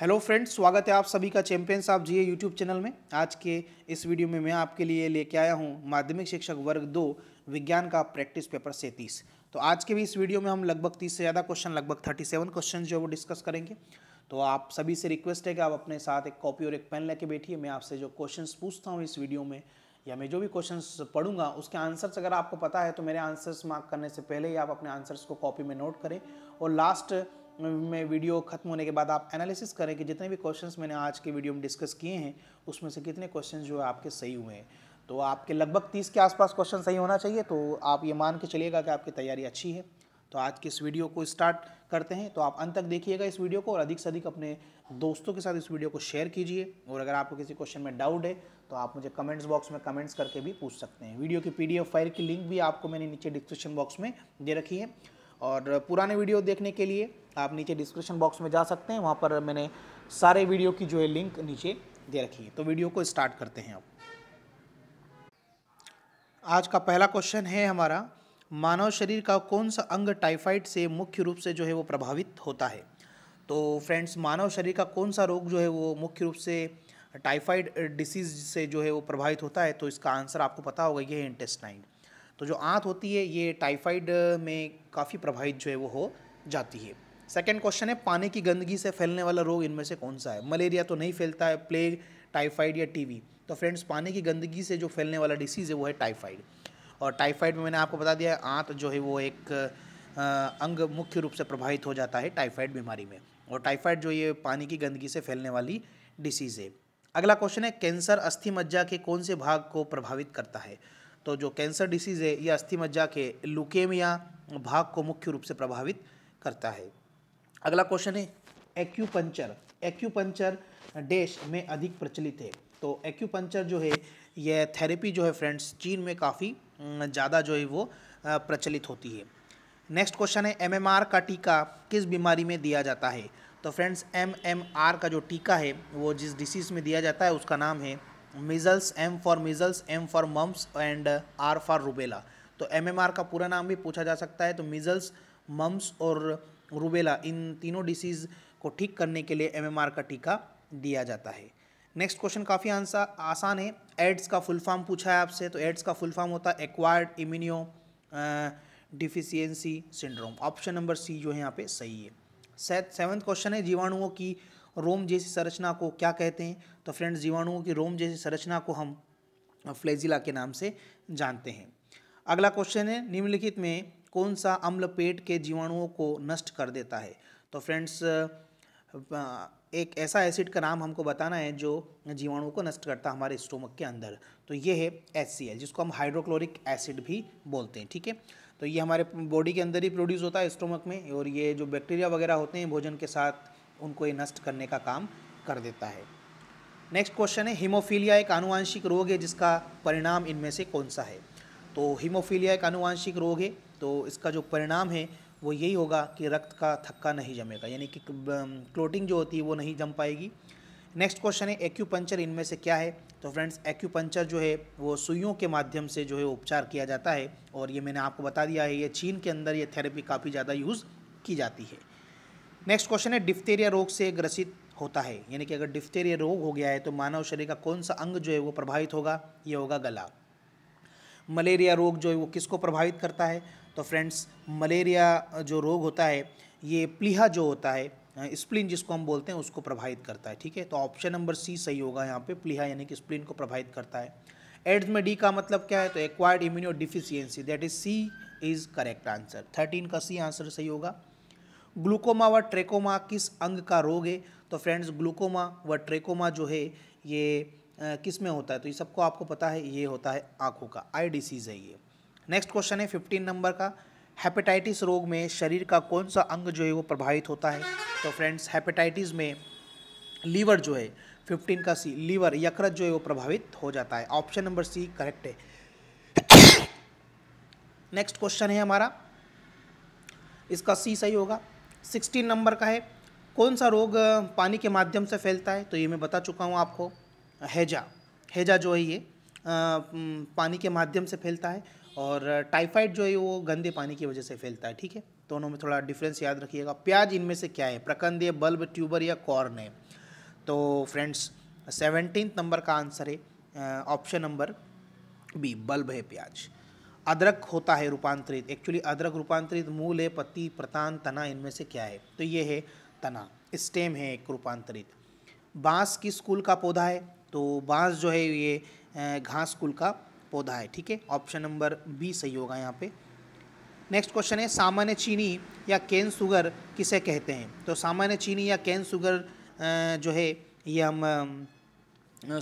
hello friends स्वागत है आप सभी का चैंपियंस आप जी यूट्यूब चैनल में आज के इस वीडियो में मैं आपके लिए लेके आया हूं माध्यमिक शिक्षक वर्ग दो विज्ञान का प्रैक्टिस पेपर सैंतीस तो आज के भी इस वीडियो में हम लगभग तीस से ज़्यादा क्वेश्चन लगभग थर्टी सेवन क्वेश्चन जो है वो डिस्कस करेंगे तो आप सभी से रिक्वेस्ट है कि आप अपने साथ एक कॉपी और एक पेन लेके बैठिए मैं आपसे जो क्वेश्चन पूछता हूँ इस वीडियो में या मैं जो भी क्वेश्चन पढ़ूंगा उसके आंसर्स अगर आपको पता है तो मेरे आंसर्स मार्क करने से पहले ही आप अपने आंसर्स को कॉपी में नोट करें और लास्ट में वीडियो ख़त्म होने के बाद आप एनालिसिस करें कि जितने भी क्वेश्चंस मैंने आज के वीडियो में डिस्कस किए हैं उसमें से कितने क्वेश्चन जो है आपके सही हुए हैं तो आपके लगभग तीस के आसपास क्वेश्चन सही होना चाहिए तो आप ये मान के चलिएगा कि आपकी तैयारी अच्छी है तो आज के इस वीडियो को स्टार्ट करते हैं तो आप अंत तक देखिएगा इस वीडियो को और अधिक से अधिक अपने दोस्तों के साथ इस वीडियो को शेयर कीजिए और अगर आपको किसी क्वेश्चन में डाउट है तो आप मुझे कमेंट्स बॉक्स में कमेंट्स करके भी पूछ सकते हैं वीडियो की पीडीएफ फाइल की लिंक भी आपको मैंने नीचे डिस्क्रिप्शन बॉक्स में दे रखी है और पुराने वीडियो देखने के लिए आप नीचे डिस्क्रिप्शन बॉक्स में जा सकते हैं वहाँ पर मैंने सारे वीडियो की जो है लिंक नीचे दे रखी है तो वीडियो को स्टार्ट करते हैं अब आज का पहला क्वेश्चन है हमारा मानव शरीर का कौन सा अंग टाइफाइड से मुख्य रूप से जो है वो प्रभावित होता है तो फ्रेंड्स मानव शरीर का कौन सा रोग जो है वो मुख्य रूप से टाइफाइड डिसीज़ से जो है वो प्रभावित होता है तो इसका आंसर आपको पता होगा ये है इंटेस्टाइन तो जो आंत होती है ये टाइफाइड में काफ़ी प्रभावित जो है वो हो जाती है सेकेंड क्वेश्चन है पानी की गंदगी से फैलने वाला रोग इनमें से कौन सा है मलेरिया तो नहीं फैलता है प्लेग टाइफाइड या टीवी तो फ्रेंड्स पानी की गंदगी से जो फैलने वाला डिसीज़ है वो है टाइफाइड और टाइफाइड में मैंने आपको बता दिया है आँत जो है वो एक अंग मुख्य रूप से प्रभावित हो जाता है टाइफाइड बीमारी में और टाइफाइड जो ये पानी की गंदगी से फैलने वाली डिसीज़ है अगला क्वेश्चन है कैंसर अस्थि मज्जा के कौन से भाग को प्रभावित करता है तो जो कैंसर डिसीज़ है ये अस्थि मज्जा के लुकेमिया भाग को मुख्य रूप से प्रभावित करता है अगला क्वेश्चन है एक्यूपंचर एक्यूपंचर देश में अधिक प्रचलित है तो एक्यूपंचर जो है यह थेरेपी जो है फ्रेंड्स चीन में काफ़ी ज़्यादा जो है वो प्रचलित होती है नेक्स्ट क्वेश्चन है एमएमआर का टीका किस बीमारी में दिया जाता है तो फ्रेंड्स एमएमआर का जो टीका है वो जिस डिसीज़ में दिया जाता है उसका नाम है measles M for measles M for mumps and R for rubella तो एमएमआर का पूरा नाम भी पूछा जा सकता है तो मिजल्स मम्स और रूबेला इन तीनों डिसीज़ को ठीक करने के लिए एमएमआर का टीका दिया जाता है नेक्स्ट क्वेश्चन काफ़ी आंसर आसान है एड्स का फुल फॉर्म पूछा है आपसे तो एड्स का फुल फॉर्म होता है acquired immunodeficiency syndrome option number C जो है यहाँ पे सही है सेथ सेवन्थ क्वेश्चन है जीवाणुओं की रोम जैसी संरचना को क्या कहते हैं तो फ्रेंड्स जीवाणुओं की रोम जैसी संरचना को हम फ्लेजिला के नाम से जानते हैं अगला क्वेश्चन है निम्नलिखित में कौन सा अम्ल पेट के जीवाणुओं को नष्ट कर देता है तो फ्रेंड्स एक ऐसा एसिड का नाम हमको बताना है जो जीवाणुओं को नष्ट करता है हमारे स्टोमक के अंदर तो ये है एच जिसको हम हाइड्रोक्लोरिक एसिड भी बोलते हैं ठीक है तो ये हमारे बॉडी के अंदर ही प्रोड्यूस होता है स्टोमक में और ये जो बैक्टीरिया वगैरह होते हैं भोजन के साथ उनको ये नष्ट करने का काम कर देता है नेक्स्ट क्वेश्चन है हीमोफीलिया एक आनुवांशिक रोग है जिसका परिणाम इनमें से कौन सा है तो हीमोफीलिया एक आनुवांशिक रोग है तो इसका जो परिणाम है वो यही होगा कि रक्त का थक्का नहीं जमेगा यानी कि क्लोटिंग जो होती है वो नहीं जम पाएगी नेक्स्ट क्वेश्चन है एक्यूपंचर इनमें से क्या है तो फ्रेंड्स एक्यूपंचर जो है वो सुइयों के माध्यम से जो है उपचार किया जाता है और ये मैंने आपको बता दिया है ये चीन के अंदर ये थेरेपी काफ़ी ज़्यादा यूज़ की जाती है नेक्स्ट क्वेश्चन है डिफ्टेरिया रोग से ग्रसित होता है यानी कि अगर डिफ्टेरिया रोग हो गया है तो मानव शरीर का कौन सा अंग जो है वो प्रभावित होगा ये होगा गला मलेरिया रोग जो है वो किसको प्रभावित करता है तो फ्रेंड्स मलेरिया जो रोग होता है ये प्लीहा जो होता है स्प्लिन जिसको हम बोलते हैं उसको प्रभावित करता है ठीक है तो ऑप्शन नंबर सी सही होगा यहाँ पे प्लीहा यानी कि स्प्लिन को प्रभावित करता है एड्स में डी का मतलब क्या है तो acquired immunodeficiency that is C is correct answer thirteen का सी आंसर सही होगा ग्लूकोमा व ट्रेकोमा किस अंग का रोग है तो फ्रेंड्स ग्लूकोमा व ट्रेकोमा जो है ये किस में होता है तो ये सबको आपको पता है ये होता है आँखों का आई डिसीज़ है ये नेक्स्ट क्वेश्चन है फिफ्टीन नंबर का हेपेटाइटिस रोग में शरीर का कौन सा अंग जो है वो प्रभावित होता है तो फ्रेंड्स हेपेटाइटिस में लीवर जो है फिफ्टीन का सी लीवर यकृत जो है वो प्रभावित हो जाता है ऑप्शन नंबर सी करेक्ट है नेक्स्ट क्वेश्चन है हमारा इसका सी सही होगा सिक्सटीन नंबर का है कौन सा रोग पानी के माध्यम से फैलता है तो ये मैं बता चुका हूँ आपको हैजा हैजा जो है ये आ, पानी के माध्यम से फैलता है और टाइफाइड जो है वो गंदे पानी की वजह से फैलता है ठीक है दोनों में थोड़ा डिफरेंस याद रखिएगा प्याज इनमें से क्या है प्रकंद बल्ब ट्यूबर या कॉर्न है तो फ्रेंड्स सेवनटीन नंबर का आंसर है ऑप्शन नंबर बी बल्ब है प्याज अदरक होता है रूपांतरित एक्चुअली अदरक रूपांतरित मूल है पत्ती प्रतान तना इनमें से क्या है तो ये है तना स्टेम है एक रूपांतरित बांस किस कुल का पौधा है तो बांस जो है ये घास कुल का पौधा है ठीक है ऑप्शन नंबर बी सही होगा यहाँ पे नेक्स्ट क्वेश्चन है सामान्य चीनी या कैन शुगर किसे कहते हैं तो सामान्य चीनी या कैन शुगर जो है ये हम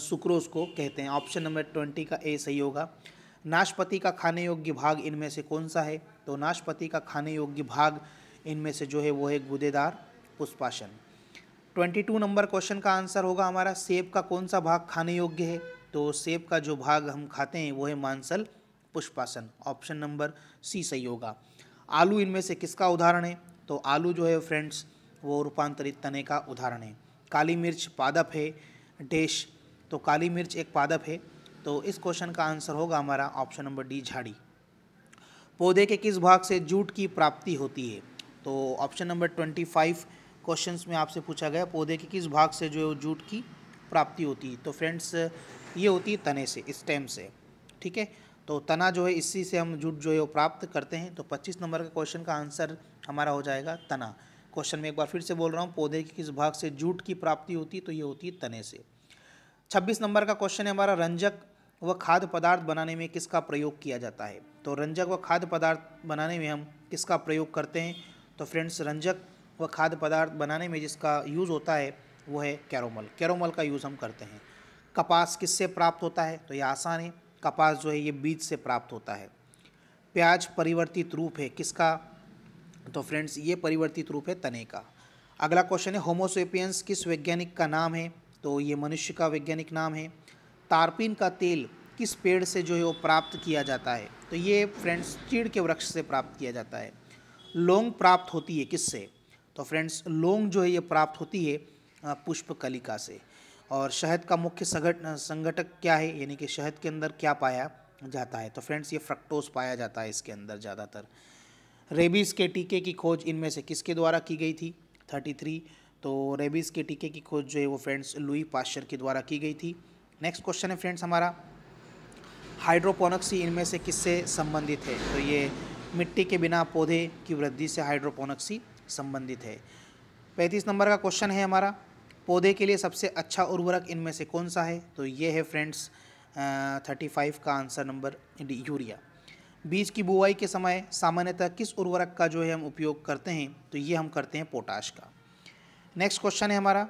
सुक्रोज को कहते हैं ऑप्शन नंबर ट्वेंटी का ए सही होगा नाशपति का खाने योग्य भाग इनमें से कौन सा है तो नाशपति का खाने योग्य भाग इनमें से जो है वो है गुदेदार पुष्पाशन ट्वेंटी टू नंबर क्वेश्चन का आंसर होगा हमारा सेब का कौन सा भाग खाने योग्य है तो सेब का जो भाग हम खाते हैं वो है मांसल पुष्पासन ऑप्शन नंबर सी सही होगा आलू इनमें से किसका उदाहरण है तो आलू जो है फ्रेंड्स वो रूपांतरित तने का उदाहरण है काली मिर्च पादप है डेश तो काली मिर्च एक पादप है तो इस क्वेश्चन का आंसर होगा हमारा ऑप्शन नंबर डी झाड़ी पौधे के किस भाग से जूट की प्राप्ति होती है तो option number twenty five question में आपसे पूछा गया पौधे के किस भाग से जो है जूट की प्राप्ति होती है तो फ्रेंड्स ये होती है तने से स्टेम से ठीक है तो तना जो है इसी से हम जुट जो है वो प्राप्त करते हैं तो पच्चीस नंबर का क्वेश्चन का आंसर हमारा हो जाएगा तना क्वेश्चन में एक बार फिर से बोल रहा हूँ पौधे के किस भाग से जूट की प्राप्ति होती है तो ये होती है तने से छब्बीस नंबर का क्वेश्चन है हमारा रंजक व खाद्य पदार्थ बनाने में किसका प्रयोग किया जाता है तो रंजक व खाद्य पदार्थ बनाने में हम किसका प्रयोग करते हैं तो फ्रेंड्स रंजक व खाद्य पदार्थ बनाने में जिसका यूज़ होता है वो है कैरोमल कैरोमल का यूज़ हम करते हैं कपास किससे प्राप्त होता है तो ये आसान है कपास जो है ये बीज से प्राप्त होता है प्याज परिवर्तित रूप है किसका तो फ्रेंड्स ये परिवर्तित रूप है तने का अगला क्वेश्चन है होमोसेपियंस किस वैज्ञानिक का नाम है तो ये मनुष्य का वैज्ञानिक नाम है तारपीन का तेल किस पेड़ से जो है वो प्राप्त किया जाता है तो ये फ्रेंड्स चीड़ के वृक्ष से प्राप्त किया जाता है लोंग प्राप्त होती है किससे तो फ्रेंड्स लोंग जो है ये प्राप्त होती है पुष्पकलिका से और शहद का मुख्य संगठ संगठक क्या है यानी कि शहद के अंदर क्या पाया जाता है तो फ्रेंड्स ये फ्रक्टोज पाया जाता है इसके अंदर ज़्यादातर रेबीज़ के टीके की खोज इनमें से किसके द्वारा की गई थी थर्टी थ्री तो रेबीज़ के टीके की खोज जो है वो फ्रेंड्स लुई पाशर के द्वारा की गई थी नेक्स्ट क्वेश्चन है फ्रेंड्स हमारा हाइड्रोपोनक्सी इनमें से किससे संबंधित है तो ये मिट्टी के बिना पौधे की वृद्धि से हाइड्रोपोनक्सी संबंधित है पैंतीस नंबर का क्वेश्चन है हमारा पौधे के लिए सबसे अच्छा उर्वरक इनमें से कौन सा है तो ये है फ्रेंड्स थर्टी फाइव का आंसर नंबर यूरिया बीज की बुआई के समय सामान्यतः किस उर्वरक का जो है हम उपयोग करते हैं तो ये हम करते हैं पोटाश का नेक्स्ट क्वेश्चन है हमारा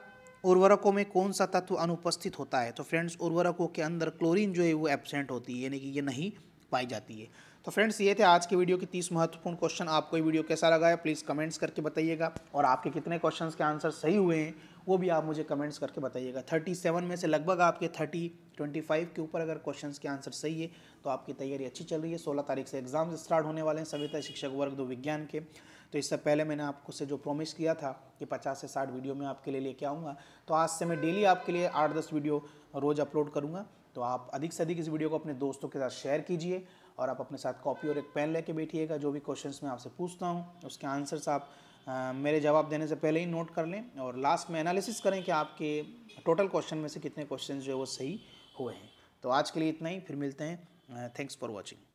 उर्वरकों में कौन सा तत्व अनुपस्थित होता है तो फ्रेंड्स उर्वरकों के अंदर क्लोरीन जो है वो एबसेंट होती है यानी कि ये नहीं पाई जाती है तो फ्रेंड्स ये थे आज के वीडियो के तीस महत्वपूर्ण क्वेश्चन आपको ये वीडियो कैसा लगा है प्लीज़ कमेंट्स करके बताइएगा और आपके कितने क्वेश्चन के आंसर सही हुए हैं वो भी आप मुझे कमेंट्स करके बताइएगा थर्टी सेवन में से लगभग आपके थर्टी ट्वेंटी फाइव के ऊपर अगर क्वेश्चंस के आंसर सही है तो आपकी तैयारी अच्छी चल रही है सोलह तारीख से एग्जाम्स स्टार्ट होने वाले हैं सविता शिक्षक वर्ग दो विज्ञान के तो इससे पहले मैंने आपको से जो प्रॉमिस किया था कि पचास से साठ वीडियो में आपके लिए लेके आऊँगा तो आज से मैं डेली आपके लिए आठ दस वीडियो रोज़ अपलोड करूँगा तो आप अधिक से अधिक इस वीडियो को अपने दोस्तों के साथ शेयर कीजिए और आप अपने साथ कॉपी और एक पेन लेके बैठिएगा जो भी क्वेश्चंस मैं आपसे पूछता हूँ उसके आंसर्स आप मेरे जवाब देने से पहले ही नोट कर लें और लास्ट में एनालिसिस करें कि आपके टोटल क्वेश्चन में से कितने क्वेश्चन जो है वो सही हुए हैं तो आज के लिए इतना ही फिर मिलते हैं थैंक्स फॉर वॉचिंग